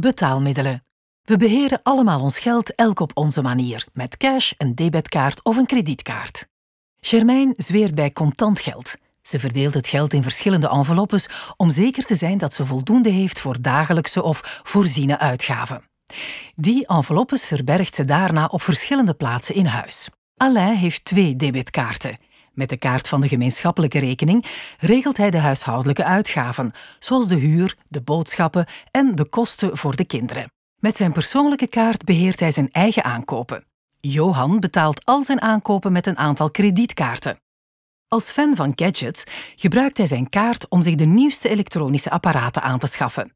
Betaalmiddelen. We beheren allemaal ons geld elk op onze manier, met cash, een debetkaart of een kredietkaart. Germain zweert bij contant geld. Ze verdeelt het geld in verschillende enveloppes om zeker te zijn dat ze voldoende heeft voor dagelijkse of voorziene uitgaven. Die enveloppes verbergt ze daarna op verschillende plaatsen in huis. Alain heeft twee debetkaarten. Met de kaart van de gemeenschappelijke rekening regelt hij de huishoudelijke uitgaven, zoals de huur, de boodschappen en de kosten voor de kinderen. Met zijn persoonlijke kaart beheert hij zijn eigen aankopen. Johan betaalt al zijn aankopen met een aantal kredietkaarten. Als fan van gadgets gebruikt hij zijn kaart om zich de nieuwste elektronische apparaten aan te schaffen.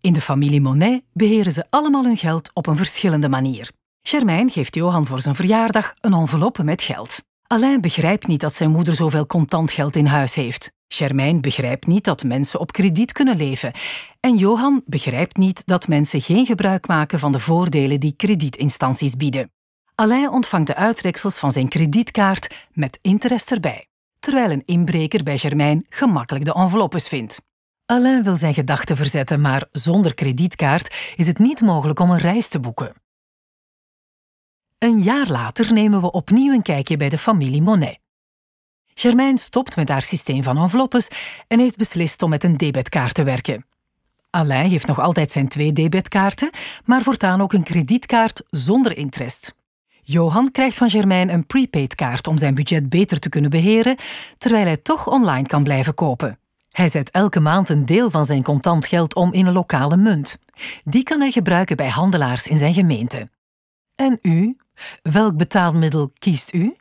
In de familie Monet beheren ze allemaal hun geld op een verschillende manier. Germain geeft Johan voor zijn verjaardag een enveloppe met geld. Alain begrijpt niet dat zijn moeder zoveel contant geld in huis heeft. Germain begrijpt niet dat mensen op krediet kunnen leven. En Johan begrijpt niet dat mensen geen gebruik maken van de voordelen die kredietinstanties bieden. Alain ontvangt de uitreksels van zijn kredietkaart met interest erbij, terwijl een inbreker bij Germain gemakkelijk de enveloppes vindt. Alain wil zijn gedachten verzetten, maar zonder kredietkaart is het niet mogelijk om een reis te boeken. Een jaar later nemen we opnieuw een kijkje bij de familie Monet. Germain stopt met haar systeem van enveloppes en heeft beslist om met een debetkaart te werken. Alain heeft nog altijd zijn twee debetkaarten, maar voortaan ook een kredietkaart zonder interest. Johan krijgt van Germain een prepaid kaart om zijn budget beter te kunnen beheren, terwijl hij toch online kan blijven kopen. Hij zet elke maand een deel van zijn contant geld om in een lokale munt. Die kan hij gebruiken bij handelaars in zijn gemeente. En u, Welk betaalmiddel kiest u?